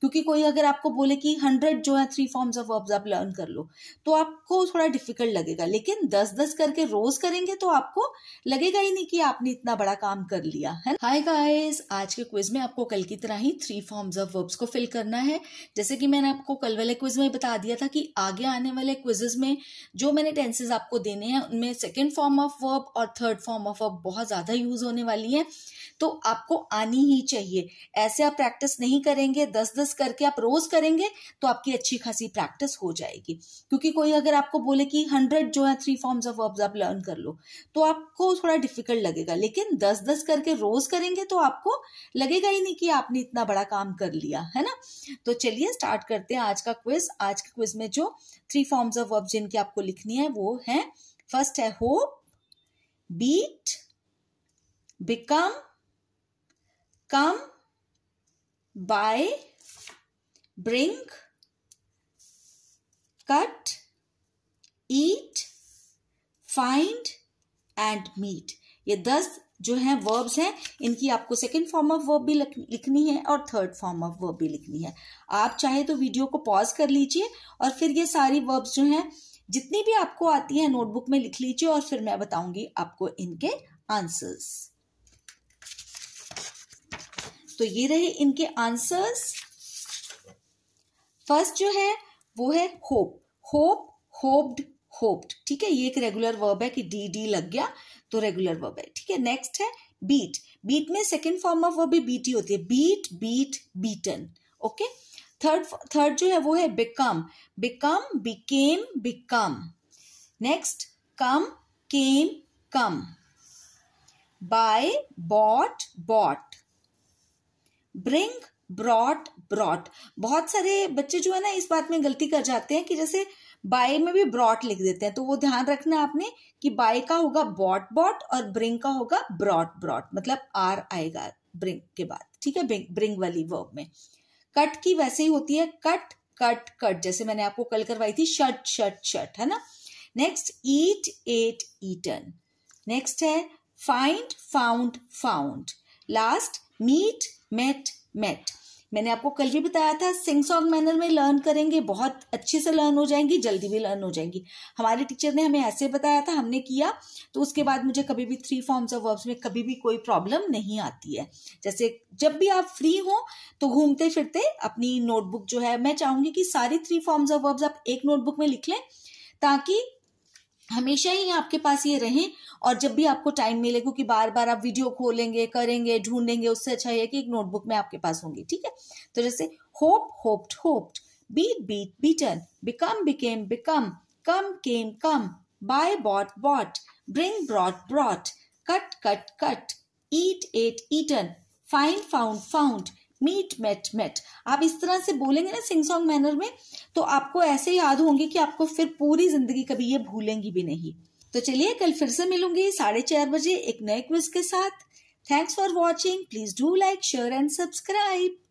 क्योंकि कोई अगर आपको बोले कि हंड्रेड जो है थ्री फॉर्म्स ऑफ वर्ब्स आप लर्न कर लो तो आपको थोड़ा डिफिकल्ट लगेगा लेकिन दस दस करके रोज करेंगे तो आपको लगेगा ही नहीं कि आपने इतना बड़ा काम कर लिया है हाय गाइस आज के क्विज में आपको कल की तरह ही थ्री फॉर्म्स ऑफ वर्ब्स को फिल करना है जैसे कि मैंने आपको कल वाले क्विज में बता दिया था कि आगे आने वाले क्विजेज में जो मैंने टेंसेज आपको देने हैं उनमें सेकेंड फॉर्म ऑफ वर्ब और थर्ड फॉर्म ऑफ वर्ब बहुत ज्यादा यूज होने वाली है तो आपको आनी ही चाहिए ऐसे आप प्रैक्टिस नहीं करेंगे दस दस करके आप रोज करेंगे तो आपकी अच्छी खासी प्रैक्टिस हो जाएगी क्योंकि कोई अगर आपको बोले कि हंड्रेड जो है थ्री फॉर्म्स ऑफ वर्ब्स आप लर्न कर लो तो आपको थोड़ा डिफिकल्ट लगेगा लेकिन दस दस करके रोज करेंगे तो आपको लगेगा ही नहीं कि आपने इतना बड़ा काम कर लिया है ना तो चलिए स्टार्ट करते हैं आज का क्विज आज के क्विज में जो थ्री फॉर्म्स ऑफ वर्ब जिनकी आपको लिखनी है वो है फर्स्ट है hope beat become come buy bring cut eat find and meet ये दस जो है वर्ब्स हैं इनकी आपको सेकेंड फॉर्म ऑफ वर्ब भी लिखनी है और थर्ड फॉर्म ऑफ वर्ब भी लिखनी है आप चाहे तो वीडियो को पॉज कर लीजिए और फिर ये सारी वर्ब्स जो हैं जितनी भी आपको आती है नोटबुक में लिख लीजिए और फिर मैं बताऊंगी आपको इनके आंसर्स तो ये रहे इनके आंसर्स फर्स्ट जो है वो है होप होप होप्ड होप्ड ठीक है ये एक रेगुलर वर्ब है कि डी डी लग गया तो रेगुलर वर्ब है ठीक है नेक्स्ट है बीट बीट में सेकेंड फॉर्म ऑफ वर्ब भी बीट ही होती है beat beat beaten okay third third जो है वो है become become became become next come came come buy bought bought bring brought brought बहुत सारे बच्चे जो है ना इस बात में गलती कर जाते हैं कि जैसे बाय में भी ब्रॉट लिख देते हैं तो वो ध्यान रखना आपने कि बाय का होगा बॉट बॉट और ब्रिंग का होगा ब्रॉट ब्रॉट मतलब आर आएगा ब्रिंग के बाद ठीक है ब्रिंग वाली वर्ब में कट की वैसे ही होती है कट कट कट जैसे मैंने आपको कल करवाई थी शट शट शट है ना next eat ate eaten next है find found found last meet met met मैंने आपको कल भी बताया था सिंग सॉन्ग मैनर में लर्न करेंगे बहुत अच्छे से लर्न हो जाएंगी जल्दी भी लर्न हो जाएंगी हमारे टीचर ने हमें ऐसे बताया था हमने किया तो उसके बाद मुझे कभी भी थ्री फॉर्म्स ऑफ वर्ब्स में कभी भी कोई प्रॉब्लम नहीं आती है जैसे जब भी आप फ्री हो तो घूमते फिरते अपनी नोटबुक जो है मैं चाहूंगी कि सारी थ्री फॉर्म्स ऑफ वर्ब्स आप एक नोटबुक में लिख लें ताकि हमेशा ही आपके पास ये रहें और जब भी आपको टाइम मिले क्योंकि बार बार आप वीडियो खोलेंगे करेंगे ढूंढेंगे उससे अच्छा है कि एक नोटबुक में आपके पास होंगी ठीक है तो जैसे hope hoped hoped beat beat beaten become became become come came come buy bought bought bring brought brought cut cut cut eat ate eaten find found found meet met met आप इस तरह से बोलेंगे ना सिंग सॉन्ग मैनर में तो आपको ऐसे याद होंगे कि आपको फिर पूरी जिंदगी कभी ये भूलेंगी भी नहीं तो चलिए कल फिर से मिलूंगी साढ़े चार बजे एक नए क्विज के साथ thanks for watching please do like share and subscribe